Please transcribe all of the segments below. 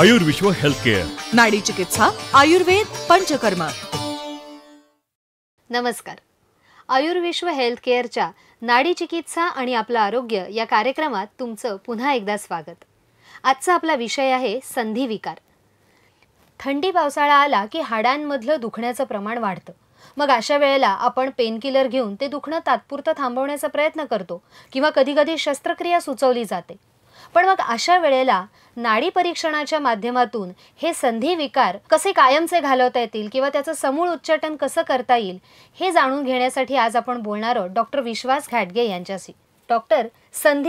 आयुर्विश्व health care नाडी चिकित्सा आयुर्वेद पंचकर्म नमस्कार आयुर्विश्व हेल्थ केअरच्या नाडी चिकित्सा आणि आपलं आरोग्य या कार्यक्रमात तुमचं पुन्हा एकदा स्वागत आजचा आपला विषय आहे संधी विकार थंडी पावसाळा आला की हाडांमधलं दुखण्याचं प्रमाण वाढतं मग अशा वेळेला आपण पेनकिलर घेऊन ते दुखणं तात्पुरतं थांबवण्याचा प्रयत्न करतो किंवा कधीकधी शस्त्रक्रिया सुचवली जाते पण मग अशा वेळेला नाडी परीक्षणाच्या माध्यमातून हे संधी विकार कसे कायमचे घालवता येतील किंवा त्याचं समूळ उच्चाटन कसं करता येईल हे जाणून घेण्यासाठी आज आपण बोलणार आहोत डॉक्टर विश्वास घाटगे यांच्याशी डॉक्टर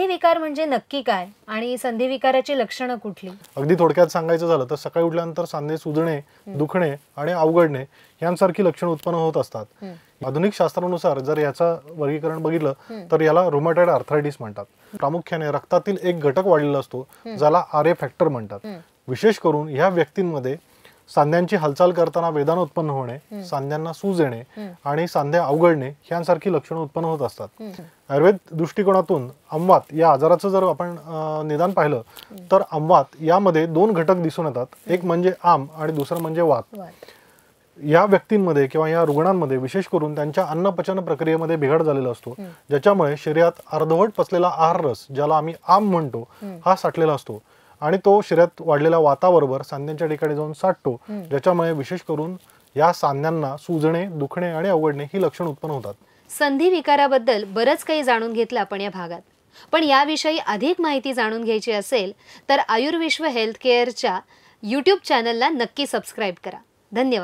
विकार म्हणजे नक्की काय आणि विकाराची लक्षणं कुठली अगदी थोडक्यात सांगायचं झालं तर सकाळी उठल्यानंतर सांधे सुजणे दुखणे आणि अवघडणे यांसारखी लक्षणं उत्पन्न होत असतात आधुनिक शास्त्रानुसार जर याचं वर्गीकरण बघितलं तर याला रुमॅटॉइड आर्थरायटिस म्हणतात प्रामुख्याने रक्तातील एक घटक वाढलेला असतो ज्याला आर ए फॅक्टर म्हणतात विशेष करून ह्या व्यक्तींमध्ये सांध्यांची हालचाल करताना वेदना उत्पन्न होणे सांध्यांना सूज येणे आणि सांध्या अवघडणे ह्यांसारखी लक्षणं उत्पन्न होत असतात आयुर्वेद दृष्टिकोनातून अमवात या आजाराचं जर आपण निदान पाहिलं तर अमवात यामध्ये दोन घटक दिसून येतात एक म्हणजे आम आणि दुसरं म्हणजे वात या व्यक्तींमध्ये किंवा या रुग्णांमध्ये विशेष करून त्यांच्या अन्नपचन प्रक्रियेमध्ये बिघड झालेला असतो ज्याच्यामुळे शरीरात अर्धवट पसलेला आहार रस ज्याला आम्ही आम म्हणतो हा साठलेला असतो आणि तो शरीरात वाढलेल्या वाताबरोबर सांध्यांच्या ठिकाणी जाऊन साठतो ज्याच्यामुळे विशेष करून या सांध्यांना सुजणे दुखणे आणि आवडणे ही लक्षण उत्पन्न होतात संधी विकाराबद्दल बरंच काही जाणून घेतलं आपण या भागात पण याविषयी अधिक माहिती जाणून घ्यायची असेल तर आयुर्विश्व हेल्थ केअरच्या युट्यूब चॅनलला नक्की सबस्क्राईब करा धन्यवाद